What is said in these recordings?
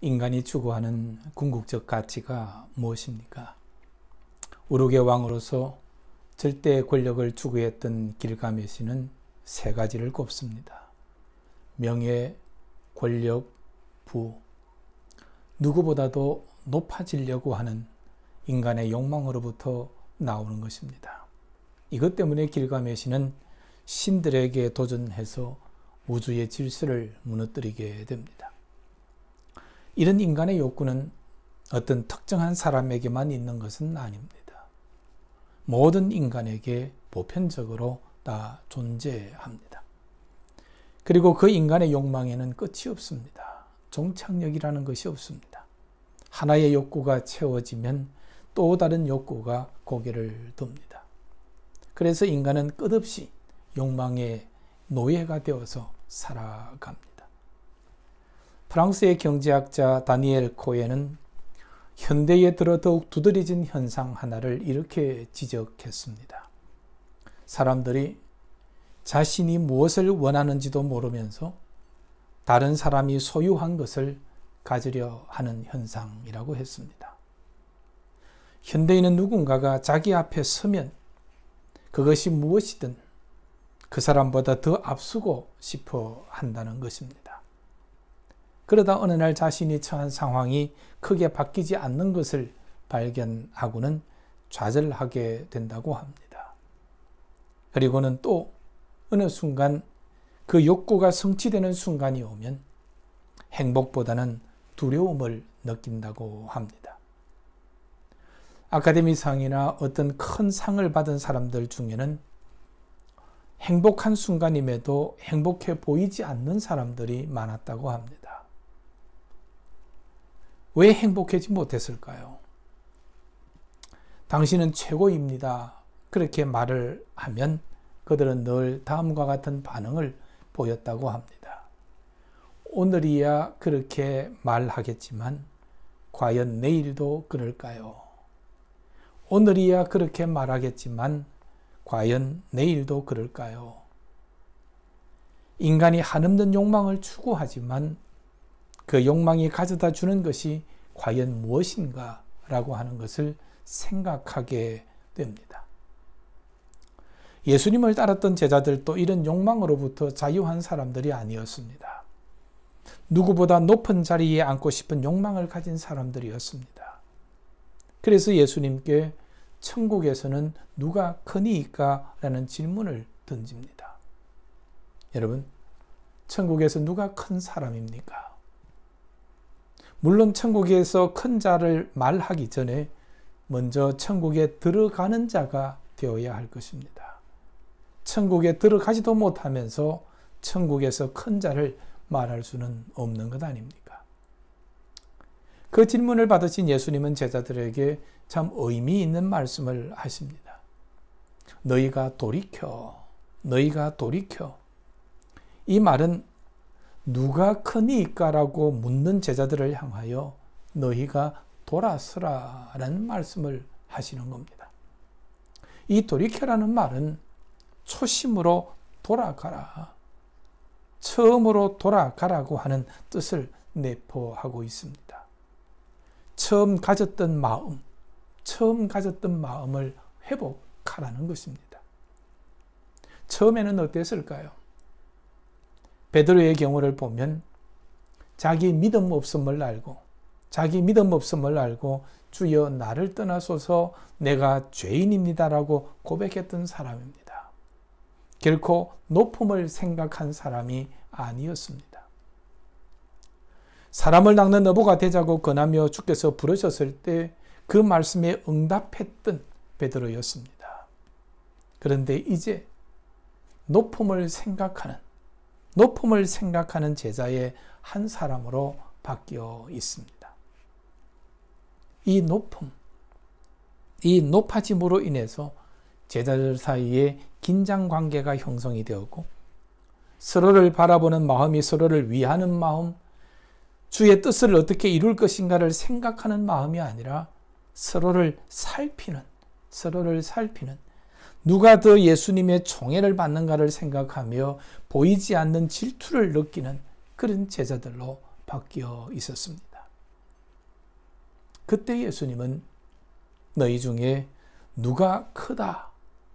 인간이 추구하는 궁극적 가치가 무엇입니까? 우르의 왕으로서 절대 권력을 추구했던 길가메시는 세 가지를 꼽습니다. 명예, 권력, 부. 누구보다도 높아지려고 하는 인간의 욕망으로부터 나오는 것입니다. 이것 때문에 길가메시는 신들에게 도전해서 우주의 질서를 무너뜨리게 됩니다. 이런 인간의 욕구는 어떤 특정한 사람에게만 있는 것은 아닙니다. 모든 인간에게 보편적으로 다 존재합니다. 그리고 그 인간의 욕망에는 끝이 없습니다. 종착역이라는 것이 없습니다. 하나의 욕구가 채워지면 또 다른 욕구가 고개를 듭니다. 그래서 인간은 끝없이 욕망의 노예가 되어서 살아갑니다. 프랑스의 경제학자 다니엘 코에는 현대에 들어 더욱 두드러진 현상 하나를 이렇게 지적했습니다. 사람들이 자신이 무엇을 원하는지도 모르면서 다른 사람이 소유한 것을 가지려 하는 현상이라고 했습니다. 현대인은 누군가가 자기 앞에 서면 그것이 무엇이든 그 사람보다 더 앞서고 싶어 한다는 것입니다. 그러다 어느 날 자신이 처한 상황이 크게 바뀌지 않는 것을 발견하고는 좌절하게 된다고 합니다. 그리고는 또 어느 순간 그 욕구가 성취되는 순간이 오면 행복보다는 두려움을 느낀다고 합니다. 아카데미상이나 어떤 큰 상을 받은 사람들 중에는 행복한 순간임에도 행복해 보이지 않는 사람들이 많았다고 합니다. 왜행복해지 못했을까요? 당신은 최고입니다. 그렇게 말을 하면 그들은 늘 다음과 같은 반응을 보였다고 합니다. 오늘이야 그렇게 말하겠지만 과연 내일도 그럴까요? 오늘이야 그렇게 말하겠지만 과연 내일도 그럴까요? 인간이 한없는 욕망을 추구하지만 그 욕망이 가져다 주는 것이 과연 무엇인가 라고 하는 것을 생각하게 됩니다. 예수님을 따랐던 제자들도 이런 욕망으로부터 자유한 사람들이 아니었습니다. 누구보다 높은 자리에 앉고 싶은 욕망을 가진 사람들이었습니다. 그래서 예수님께 천국에서는 누가 크니까? 라는 질문을 던집니다. 여러분, 천국에서 누가 큰 사람입니까? 물론 천국에서 큰 자를 말하기 전에 먼저 천국에 들어가는 자가 되어야 할 것입니다. 천국에 들어가지도 못하면서 천국에서 큰 자를 말할 수는 없는 것 아닙니까? 그 질문을 받으신 예수님은 제자들에게 참 의미 있는 말씀을 하십니다. 너희가 돌이켜, 너희가 돌이켜. 이 말은 누가 크니까라고 묻는 제자들을 향하여 너희가 돌아서라라는 말씀을 하시는 겁니다. 이 돌이켜라는 말은 초심으로 돌아가라. 처음으로 돌아가라고 하는 뜻을 내포하고 있습니다. 처음 가졌던 마음, 처음 가졌던 마음을 회복하라는 것입니다. 처음에는 어땠을까요? 베드로의 경우를 보면 자기 믿음 없음을 알고 자기 믿음 없음을 알고 주여 나를 떠나소서 내가 죄인입니다라고 고백했던 사람입니다. 결코 높음을 생각한 사람이 아니었습니다. 사람을 낚는 어부가 되자고 권하며 주께서 부르셨을 때 그 말씀에 응답했던 베드로였습니다. 그런데 이제 높음을 생각하는 높음을 생각하는 제자의 한 사람으로 바뀌어 있습니다. 이 높음, 이 높아짐으로 인해서 제자들 사이에 긴장 관계가 형성이 되었고 서로를 바라보는 마음이 서로를 위하는 마음, 주의 뜻을 어떻게 이룰 것인가를 생각하는 마음이 아니라 서로를 살피는, 서로를 살피는 누가 더 예수님의 총애를 받는가를 생각하며 보이지 않는 질투를 느끼는 그런 제자들로 바뀌어 있었습니다. 그때 예수님은 너희 중에 누가 크다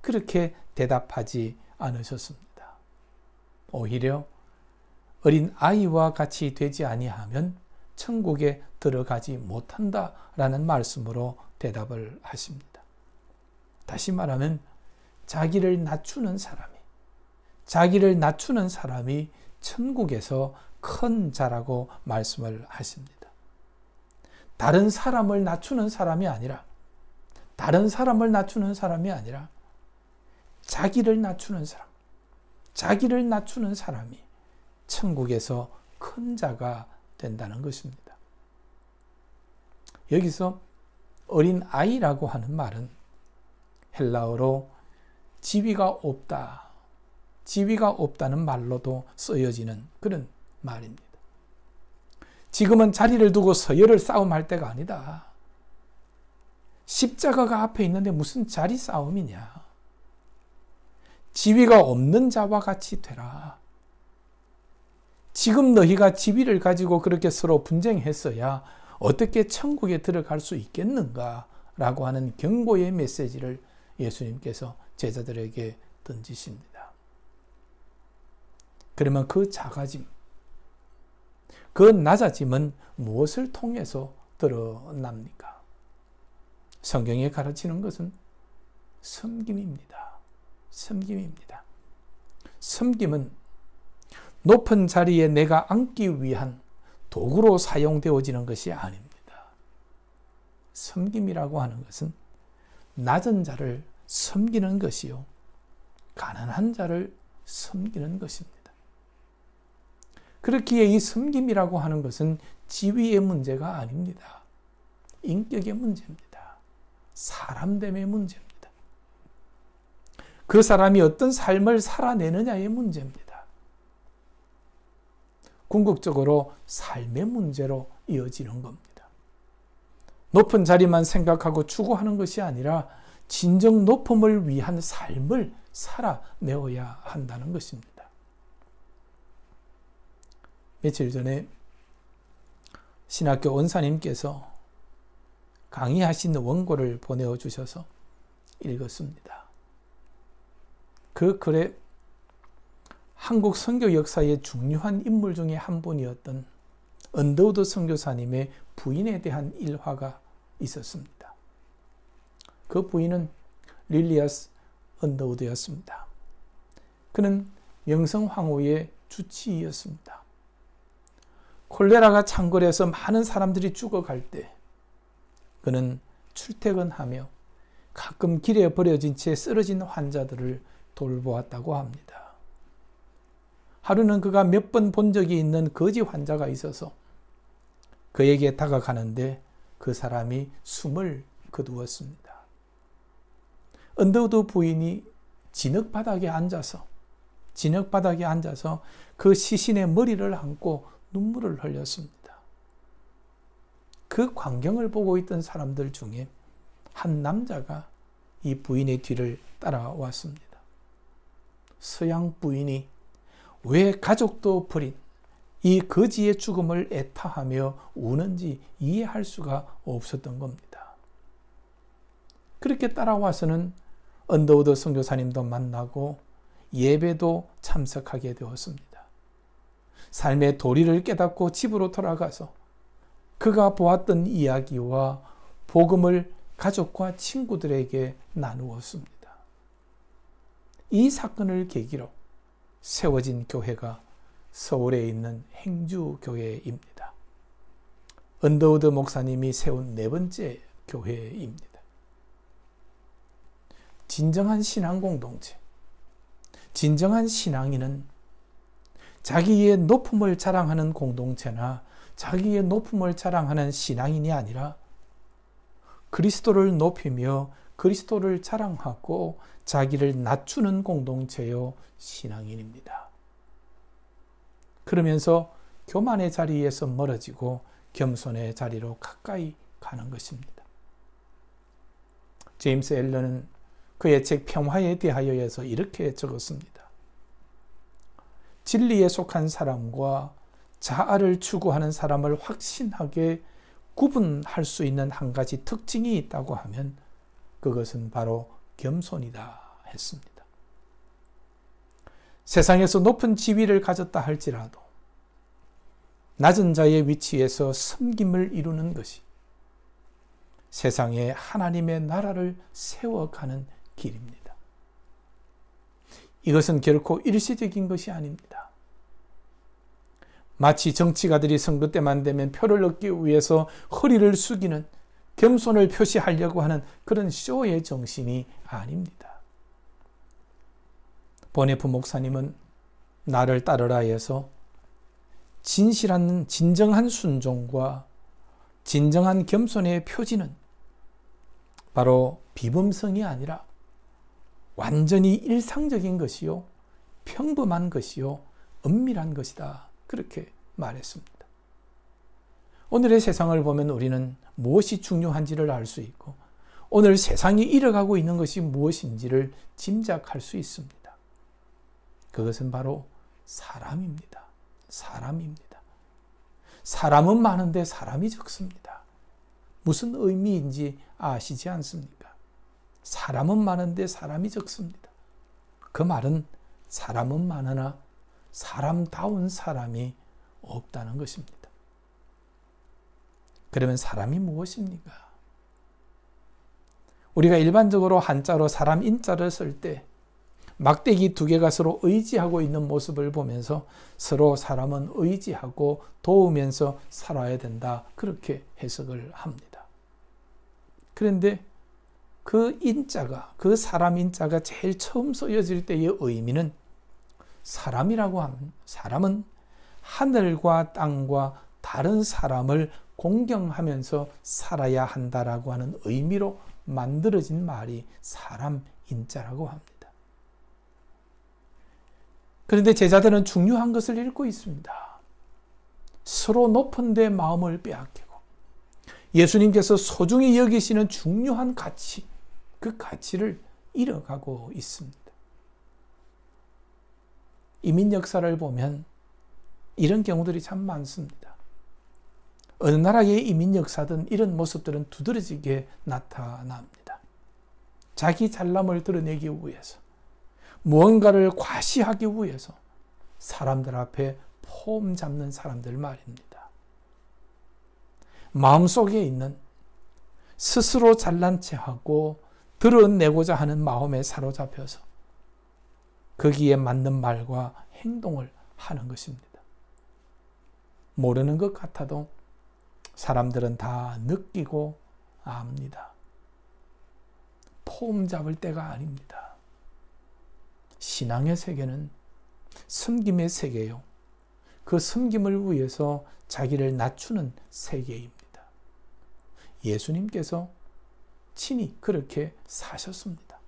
그렇게 대답하지 않으셨습니다. 오히려 어린 아이와 같이 되지 아니하면 천국에 들어가지 못한다라는 말씀으로 대답을 하십니다. 다시 말하면 자기를 낮추는 사람이, 자기를 낮추는 사람이 천국에서 큰 자라고 말씀을 하십니다. 다른 사람을 낮추는 사람이 아니라, 다른 사람을 낮추는 사람이 아니라, 자기를 낮추는 사람, 자기를 낮추는 사람이 천국에서 큰 자가 된다는 것입니다. 여기서 어린 아이라고 하는 말은 헬라어로 지위가 없다. 지위가 없다는 말로도 쓰여지는 그런 말입니다. 지금은 자리를 두고 서열을 싸움할 때가 아니다. 십자가가 앞에 있는데 무슨 자리 싸움이냐. 지위가 없는 자와 같이 되라. 지금 너희가 지위를 가지고 그렇게 서로 분쟁했어야 어떻게 천국에 들어갈 수 있겠는가? 라고 하는 경고의 메시지를 예수님께서 제자들에게 던지십니다. 그러면 그 작아짐, 그 낮아짐은 무엇을 통해서 드러납니까? 성경이 가르치는 것은 섬김입니다. 섬김입니다. 섬김은 높은 자리에 내가 앉기 위한 도구로 사용되어지는 것이 아닙니다. 섬김이라고 하는 것은 낮은 자를 섬기는 것이요. 가난한 자를 섬기는 것입니다. 그렇기에 이 섬김이라고 하는 것은 지위의 문제가 아닙니다. 인격의 문제입니다. 사람됨의 문제입니다. 그 사람이 어떤 삶을 살아내느냐의 문제입니다. 궁극적으로 삶의 문제로 이어지는 겁니다. 높은 자리만 생각하고 추구하는 것이 아니라 진정 높음을 위한 삶을 살아내어야 한다는 것입니다. 며칠 전에 신학교 원사님께서 강의하신 원고를 보내어 주셔서 읽었습니다. 그 글에 한국 선교 역사의 중요한 인물 중에 한 분이었던 언더우드 선교사님의 부인에 대한 일화가 있었습니다. 그 부인은 릴리아스 언더우드였습니다. 그는 명성 황후의 주치의였습니다. 콜레라가 창궐해서 많은 사람들이 죽어갈 때 그는 출퇴근하며 가끔 길에 버려진 채 쓰러진 환자들을 돌보았다고 합니다. 하루는 그가 몇 번 본 적이 있는 거지 환자가 있어서 그에게 다가가는데 그 사람이 숨을 거두었습니다. 언더우드 부인이 진흙 바닥에 앉아서 진흙 바닥에 앉아서 그 시신의 머리를 안고 눈물을 흘렸습니다. 그 광경을 보고 있던 사람들 중에 한 남자가 이 부인의 뒤를 따라왔습니다. 서양 부인이 왜 가족도 버린 이 거지의 죽음을 애타하며 우는지 이해할 수가 없었던 겁니다. 그렇게 따라와서는 언더우드 선교사님도 만나고 예배도 참석하게 되었습니다. 삶의 도리를 깨닫고 집으로 돌아가서 그가 보았던 이야기와 복음을 가족과 친구들에게 나누었습니다. 이 사건을 계기로 세워진 교회가 서울에 있는 행주교회입니다. 언더우드 목사님이 세운 네 번째 교회입니다. 진정한 신앙 공동체, 진정한 신앙인은 자기의 높음을 자랑하는 공동체나 자기의 높음을 자랑하는 신앙인이 아니라 그리스도를 높이며 그리스도를 자랑하고 자기를 낮추는 공동체요 신앙인입니다. 그러면서 교만의 자리에서 멀어지고 겸손의 자리로 가까이 가는 것입니다. 제임스 앨런은 그의 책 평화에 대하여에서 이렇게 적었습니다. 진리에 속한 사람과 자아를 추구하는 사람을 확신하게 구분할 수 있는 한 가지 특징이 있다고 하면 그것은 바로 겸손이다 했습니다. 세상에서 높은 지위를 가졌다 할지라도 낮은 자의 위치에서 섬김을 이루는 것이 세상에 하나님의 나라를 세워가는 길입니다. 이것은 결코 일시적인 것이 아닙니다. 마치 정치가들이 선거 때만 되면 표를 얻기 위해서 허리를 숙이는 겸손을 표시하려고 하는 그런 쇼의 정신이 아닙니다. 보네프 목사님은 나를 따르라 해서 진실한 진정한 순종과 진정한 겸손의 표지는 바로 비범성이 아니라 완전히 일상적인 것이요. 평범한 것이요. 은밀한 것이다. 그렇게 말했습니다. 오늘의 세상을 보면 우리는 무엇이 중요한지를 알 수 있고, 오늘 세상이 잃어가고 있는 것이 무엇인지를 짐작할 수 있습니다. 그것은 바로 사람입니다. 사람입니다. 사람은 많은데 사람이 적습니다. 무슨 의미인지 아시지 않습니까? 사람은 많은데 사람이 적습니다. 그 말은 사람은 많으나 사람다운 사람이 없다는 것입니다. 그러면 사람이 무엇입니까? 우리가 일반적으로 한자로 사람 인자를 쓸 때 막대기 두 개가 서로 의지하고 있는 모습을 보면서 서로 사람은 의지하고 도우면서 살아야 된다. 그렇게 해석을 합니다. 그런데 그 인자가 그 사람 인자가 제일 처음 쓰여질 때의 의미는 사람이라고 하면 사람은 하늘과 땅과 다른 사람을 공경하면서 살아야 한다라고 하는 의미로 만들어진 말이 사람 인자라고 합니다. 그런데 제자들은 중요한 것을 읽고 있습니다. 서로 높은 데 마음을 빼앗기고 예수님께서 소중히 여기시는 중요한 가치, 그 가치를 잃어가고 있습니다. 이민 역사를 보면 이런 경우들이 참 많습니다. 어느 나라의 이민 역사든 이런 모습들은 두드러지게 나타납니다. 자기 잘남을 드러내기 위해서, 무언가를 과시하기 위해서 사람들 앞에 폼 잡는 사람들 말입니다. 마음속에 있는 스스로 잘난 체하고 드러내고자 하는 마음에 사로잡혀서 거기에 맞는 말과 행동을 하는 것입니다. 모르는 것 같아도 사람들은 다 느끼고 압니다. 포음 잡을 때가 아닙니다. 신앙의 세계는 섬김의 세계요. 그 섬김을 위해서 자기를 낮추는 세계입니다. 예수님께서 친히 그렇게 사셨습니다.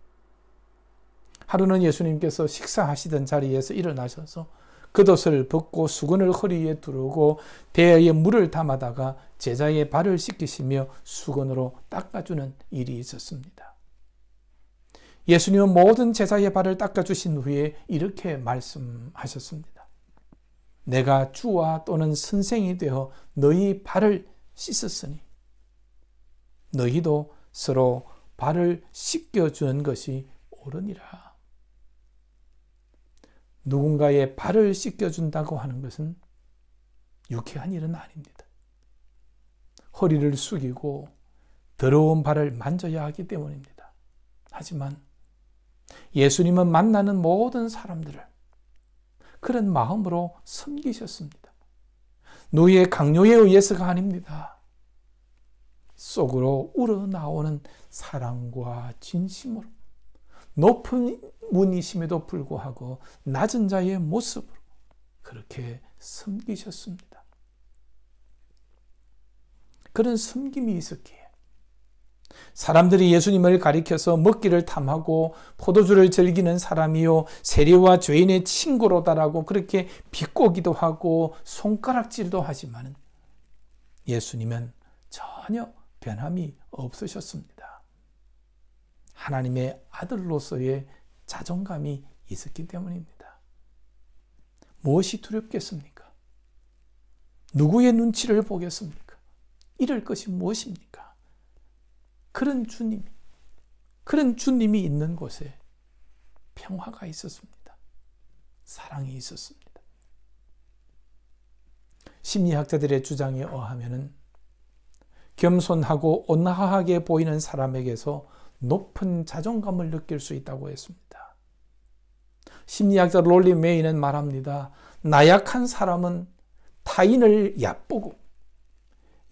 하루는 예수님께서 식사하시던 자리에서 일어나셔서 겉옷을 벗고 수건을 허리에 두르고 대야에 물을 담아다가 제자의 발을 씻기시며 수건으로 닦아주는 일이 있었습니다. 예수님은 모든 제자의 발을 닦아주신 후에 이렇게 말씀하셨습니다. 내가 주와 또는 선생이 되어 너희 발을 씻었으니 너희도 서로 발을 씻겨주는 것이 옳으니라. 누군가의 발을 씻겨준다고 하는 것은 유쾌한 일은 아닙니다. 허리를 숙이고 더러운 발을 만져야 하기 때문입니다. 하지만 예수님은 만나는 모든 사람들을 그런 마음으로 섬기셨습니다. 누이의 강요에 의해서가 아닙니다. 속으로 우러나오는 사랑과 진심으로 높은 문이심에도 불구하고 낮은 자의 모습으로 그렇게 섬기셨습니다. 그런 섬김이 있었기에 사람들이 예수님을 가리켜서 먹기를 탐하고 포도주를 즐기는 사람이요 세리와 죄인의 친구로다라고 그렇게 비꼬기도 하고 손가락질도 하지만 예수님은 전혀 변함이 없으셨습니다. 하나님의 아들로서의 자존감이 있었기 때문입니다. 무엇이 두렵겠습니까? 누구의 눈치를 보겠습니까? 이럴 것이 무엇입니까? 그런 주님, 그런 주님이 있는 곳에 평화가 있었습니다. 사랑이 있었습니다. 심리학자들의 주장에 의하면은 겸손하고 온화하게 보이는 사람에게서 높은 자존감을 느낄 수 있다고 했습니다. 심리학자 롤리 메이는 말합니다. 나약한 사람은 타인을 얕보고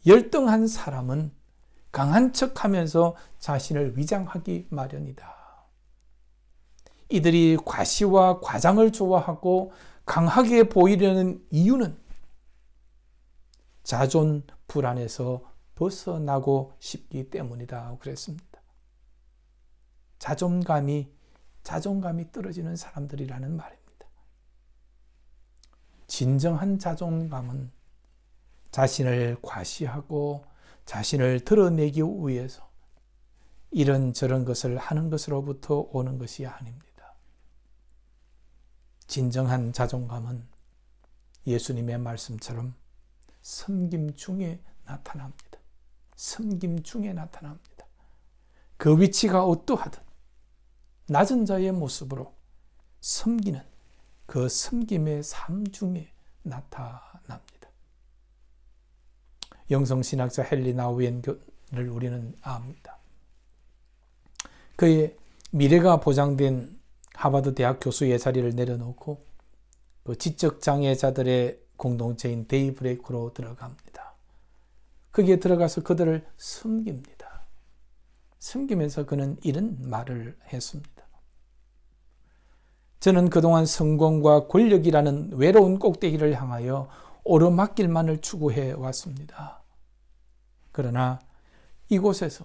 열등한 사람은 강한 척 하면서 자신을 위장하기 마련이다. 이들이 과시와 과장을 좋아하고 강하게 보이려는 이유는 자존 불안에서 벗어나고 싶기 때문이다. 그랬습니다. 자존감이, 자존감이 떨어지는 사람들이라는 말입니다. 진정한 자존감은 자신을 과시하고 자신을 드러내기 위해서 이런저런 것을 하는 것으로부터 오는 것이 아닙니다. 진정한 자존감은 예수님의 말씀처럼 섬김 중에 나타납니다. 섬김 중에 나타납니다. 그 위치가 어떠하든 낮은 자의 모습으로 섬기는 그 섬김의 삶 중에 나타납니다. 영성신학자 헨리 나우엔을 우리는 압니다. 그의 미래가 보장된 하버드 대학 교수의 자리를 내려놓고 그 지적 장애자들의 공동체인 데이브레이크로 들어갑니다. 거기에 들어가서 그들을 숨깁니다. 숨기면서 그는 이런 말을 했습니다. 저는 그동안 성공과 권력이라는 외로운 꼭대기를 향하여 오르막길만을 추구해 왔습니다. 그러나 이곳에서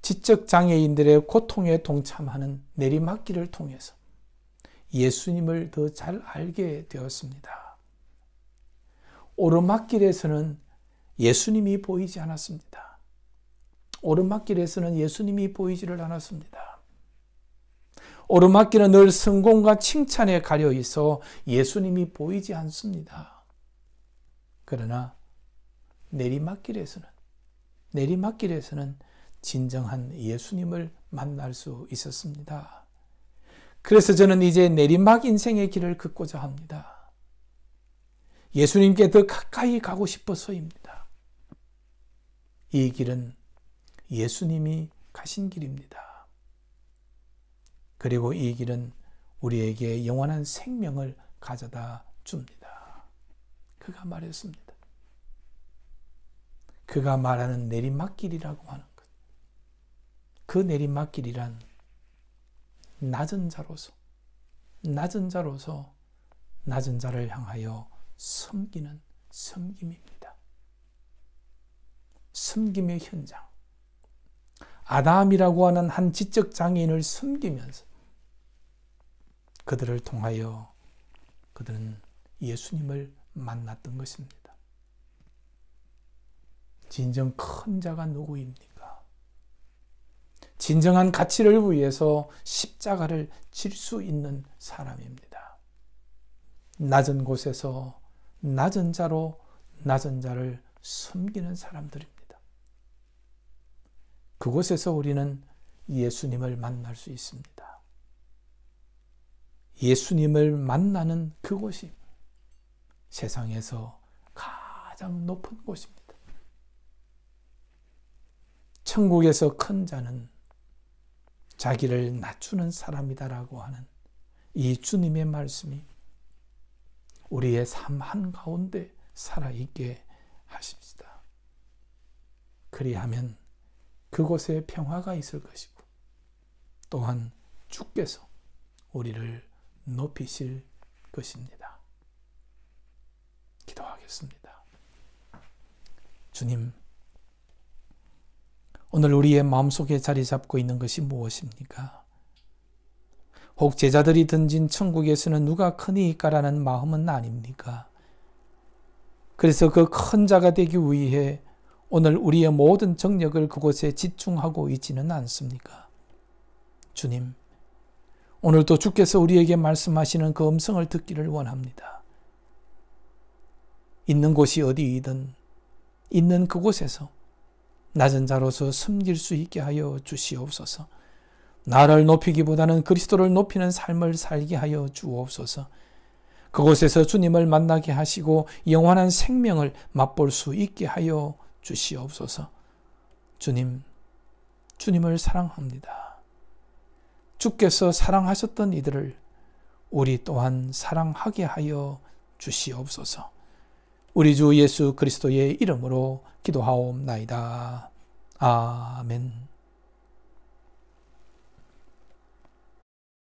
지적 장애인들의 고통에 동참하는 내리막길을 통해서 예수님을 더 잘 알게 되었습니다. 오르막길에서는 예수님이 보이지 않았습니다. 오르막길에서는 예수님이 보이지를 않았습니다. 오르막길은 늘 성공과 칭찬에 가려 있어 예수님이 보이지 않습니다. 그러나 내리막길에서는 내리막길에서는 진정한 예수님을 만날 수 있었습니다. 그래서 저는 이제 내리막 인생의 길을 걷고자 합니다. 예수님께 더 가까이 가고 싶어서입니다. 이 길은 예수님이 가신 길입니다. 그리고 이 길은 우리에게 영원한 생명을 가져다 줍니다. 그가 말했습니다. 그가 말하는 내리막길이라고 하는 것. 그 내리막길이란 낮은 자로서, 낮은 자로서 낮은 자를 향하여 섬기는 섬김입니다. 숨김의 현장. 아담이라고 하는 한 지적 장애인을 숨기면서 그들을 통하여 그들은 예수님을 만났던 것입니다. 진정 큰 자가 누구입니까? 진정한 가치를 위해서 십자가를 칠 수 있는 사람입니다. 낮은 곳에서 낮은 자로 낮은 자를 숨기는 사람들입니다. 그곳에서 우리는 예수님을 만날 수 있습니다. 예수님을 만나는 그곳이 세상에서 가장 높은 곳입니다. 천국에서 큰 자는 자기를 낮추는 사람이다라고 하는 이 주님의 말씀이 우리의 삶 한가운데 살아있게 하십니다. 그리하면 그곳에 평화가 있을 것이고 또한 주께서 우리를 높이실 것입니다. 기도하겠습니다. 주님, 오늘 우리의 마음속에 자리 잡고 있는 것이 무엇입니까? 혹 제자들이 던진 천국에서는 누가 크니까라는 마음은 아닙니까? 그래서 그 큰 자가 되기 위해 오늘 우리의 모든 정력을 그곳에 집중하고 있지는 않습니까? 주님, 오늘도 주께서 우리에게 말씀하시는 그 음성을 듣기를 원합니다. 있는 곳이 어디이든 있는 그곳에서 낮은 자로서 숨길 수 있게 하여 주시옵소서. 나를 높이기보다는 그리스도를 높이는 삶을 살게 하여 주옵소서. 그곳에서 주님을 만나게 하시고 영원한 생명을 맛볼 수 있게 하여 주시옵소서. 주님, 주님을 사랑합니다. 주께서 사랑하셨던 이들을 우리 또한 사랑하게 하여 주시옵소서. 우리 주 예수 그리스도의 이름으로 기도하옵나이다. 아멘.